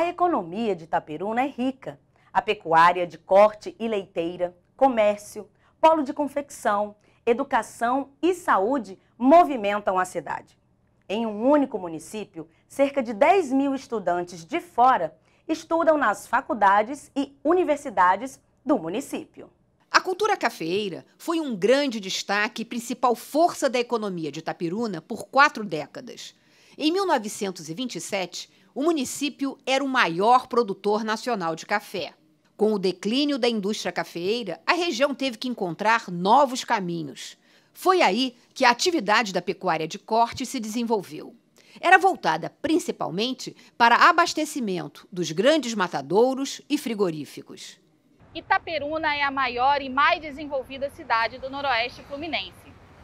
A economia de Itaperuna é rica. A pecuária de corte e leiteira, comércio, polo de confecção, educação e saúde movimentam a cidade. Em um único município, cerca de 10 mil estudantes de fora estudam nas faculdades e universidades do município. A cultura cafeeira foi um grande destaque e principal força da economia de Itapiruna por quatro décadas. Em 1927, o município era o maior produtor nacional de café. Com o declínio da indústria cafeeira, a região teve que encontrar novos caminhos. Foi aí que a atividade da pecuária de corte se desenvolveu. Era voltada principalmente para abastecimento dos grandes matadouros e frigoríficos. Itaperuna é a maior e mais desenvolvida cidade do Noroeste Fluminense.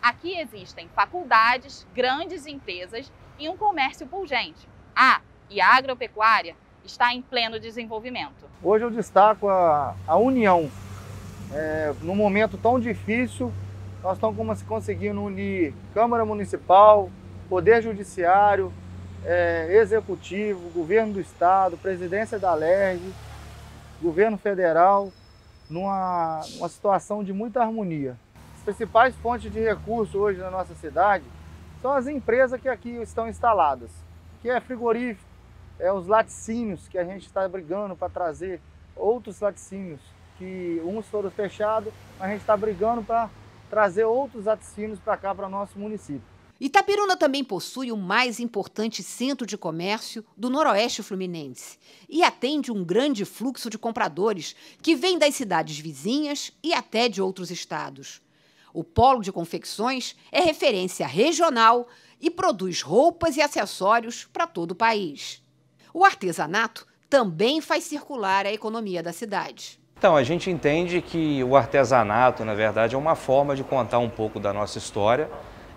Aqui existem faculdades, grandes empresas e um comércio pungente. Ah, e a agropecuária está em pleno desenvolvimento. Hoje eu destaco a, a união. É, num momento tão difícil, nós estamos conseguindo unir Câmara Municipal, Poder Judiciário, é, Executivo, Governo do Estado, Presidência da LERJ, Governo Federal, numa uma situação de muita harmonia. As principais fontes de recurso hoje na nossa cidade são as empresas que aqui estão instaladas, que é frigorífico, é, os laticínios que a gente está brigando para trazer outros laticínios, que uns foram fechados, mas a gente está brigando para trazer outros laticínios para cá, para o nosso município. Itapiruna também possui o mais importante centro de comércio do Noroeste Fluminense e atende um grande fluxo de compradores que vêm das cidades vizinhas e até de outros estados. O polo de confecções é referência regional e produz roupas e acessórios para todo o país. O artesanato também faz circular a economia da cidade. Então, a gente entende que o artesanato, na verdade, é uma forma de contar um pouco da nossa história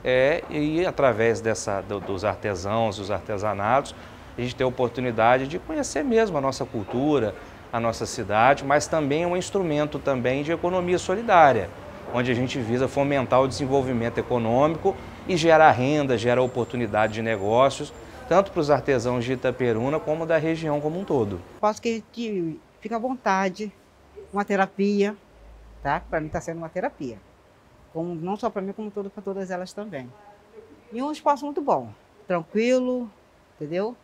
é, e, através dessa, do, dos artesãos, dos artesanatos, a gente tem a oportunidade de conhecer mesmo a nossa cultura, a nossa cidade, mas também é um instrumento também de economia solidária, onde a gente visa fomentar o desenvolvimento econômico e gerar renda, gerar oportunidade de negócios tanto para os artesãos de Itaperuna como da região como um todo. Posso que a gente fique à vontade, uma terapia, tá? Para mim está sendo uma terapia. Como, não só para mim, como todo, para todas elas também. E um espaço muito bom, tranquilo, entendeu?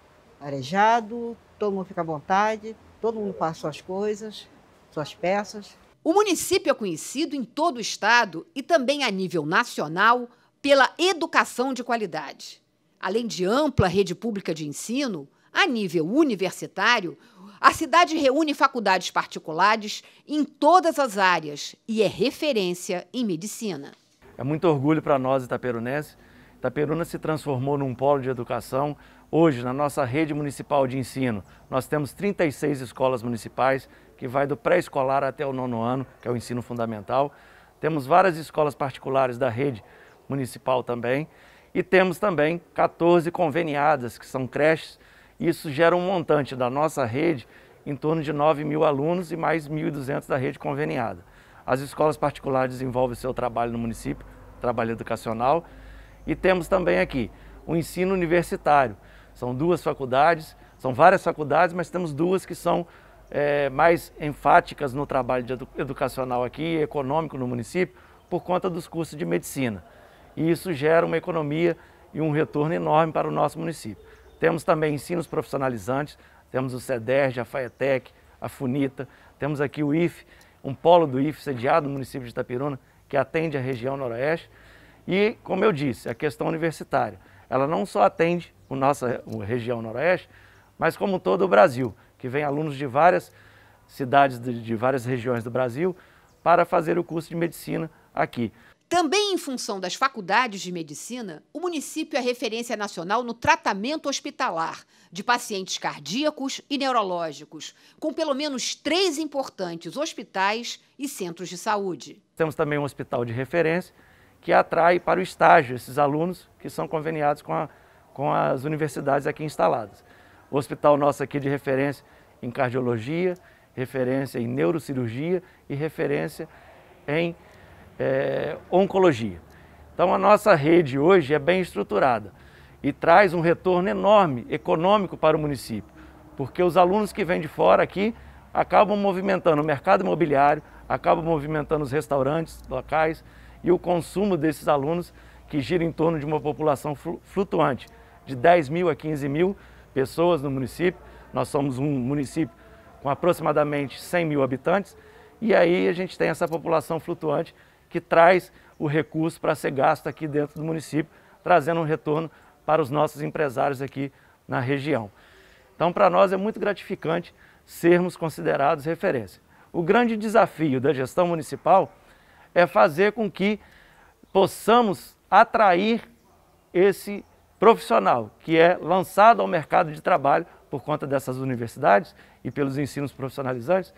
Arejado, todo mundo fica à vontade, todo mundo passa suas coisas, suas peças. O município é conhecido em todo o estado e também a nível nacional pela educação de qualidade além de ampla rede pública de ensino, a nível universitário, a cidade reúne faculdades particulares em todas as áreas e é referência em medicina. É muito orgulho para nós Itaperunense. Itaperuna se transformou num polo de educação. Hoje, na nossa rede municipal de ensino, nós temos 36 escolas municipais, que vai do pré-escolar até o nono ano, que é o ensino fundamental. Temos várias escolas particulares da rede municipal também. E temos também 14 conveniadas, que são creches. Isso gera um montante da nossa rede em torno de 9 mil alunos e mais 1.200 da rede conveniada. As escolas particulares desenvolvem seu trabalho no município, trabalho educacional. E temos também aqui o ensino universitário. São duas faculdades, são várias faculdades, mas temos duas que são é, mais enfáticas no trabalho edu educacional aqui, econômico no município, por conta dos cursos de medicina e isso gera uma economia e um retorno enorme para o nosso município. Temos também ensinos profissionalizantes, temos o CEDERJ, a FAETEC, a FUNITA, temos aqui o IFE, um polo do IFE sediado no município de Itapiruna, que atende a região noroeste. E, como eu disse, a questão universitária, ela não só atende a nossa região noroeste, mas como todo o Brasil, que vem alunos de várias cidades, de várias regiões do Brasil, para fazer o curso de medicina aqui. Também em função das faculdades de medicina, o município é referência nacional no tratamento hospitalar de pacientes cardíacos e neurológicos, com pelo menos três importantes hospitais e centros de saúde. Temos também um hospital de referência que atrai para o estágio esses alunos que são conveniados com, a, com as universidades aqui instaladas. O hospital nosso aqui de referência em cardiologia, referência em neurocirurgia e referência em é, oncologia. Então a nossa rede hoje é bem estruturada e traz um retorno enorme econômico para o município, porque os alunos que vêm de fora aqui acabam movimentando o mercado imobiliário, acabam movimentando os restaurantes locais e o consumo desses alunos que gira em torno de uma população flutuante de 10 mil a 15 mil pessoas no município. Nós somos um município com aproximadamente 100 mil habitantes e aí a gente tem essa população flutuante que traz o recurso para ser gasto aqui dentro do município, trazendo um retorno para os nossos empresários aqui na região. Então, para nós é muito gratificante sermos considerados referência. O grande desafio da gestão municipal é fazer com que possamos atrair esse profissional que é lançado ao mercado de trabalho por conta dessas universidades e pelos ensinos profissionalizantes,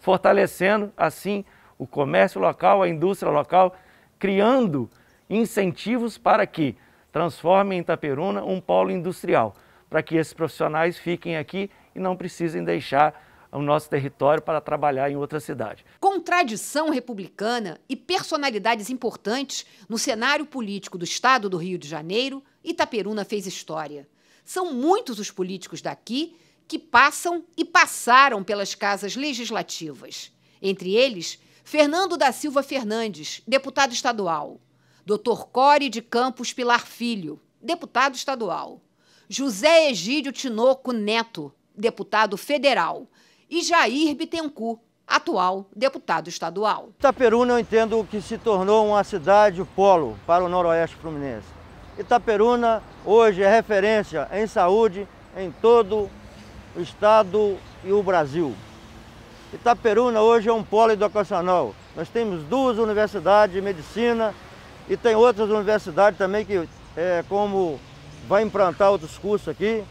fortalecendo assim o comércio local, a indústria local, criando incentivos para que transformem Itaperuna um polo industrial, para que esses profissionais fiquem aqui e não precisem deixar o nosso território para trabalhar em outra cidade. Com tradição republicana e personalidades importantes no cenário político do estado do Rio de Janeiro, Itaperuna fez história. São muitos os políticos daqui que passam e passaram pelas casas legislativas. Entre eles, Fernando da Silva Fernandes, deputado estadual. Dr. Core de Campos Pilar Filho, deputado estadual. José Egídio Tinoco Neto, deputado federal. E Jair Bittencourt, atual deputado estadual. Itaperuna eu entendo que se tornou uma cidade polo para o noroeste fluminense. Itaperuna hoje é referência em saúde em todo o estado e o Brasil. Itaperuna hoje é um polo educacional. Nós temos duas universidades de medicina e tem outras universidades também que, é, como vai implantar outros cursos aqui,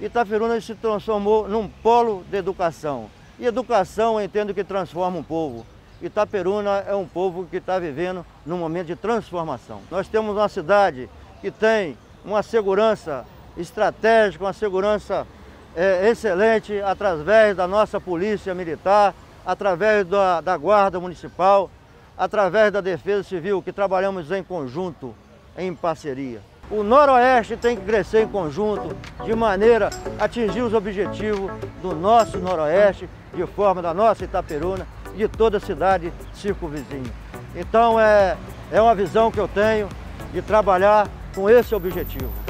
Itaperuna se transformou num polo de educação. E educação eu entendo que transforma um povo. Itaperuna é um povo que está vivendo num momento de transformação. Nós temos uma cidade que tem uma segurança estratégica, uma segurança é, excelente através da nossa Polícia Militar, através da, da Guarda Municipal, através da Defesa Civil, que trabalhamos em conjunto, em parceria. O Noroeste tem que crescer em conjunto, de maneira a atingir os objetivos do nosso Noroeste, de forma da nossa Itaperuna, e de toda a cidade circunvizinha. Então é, é uma visão que eu tenho de trabalhar com esse objetivo.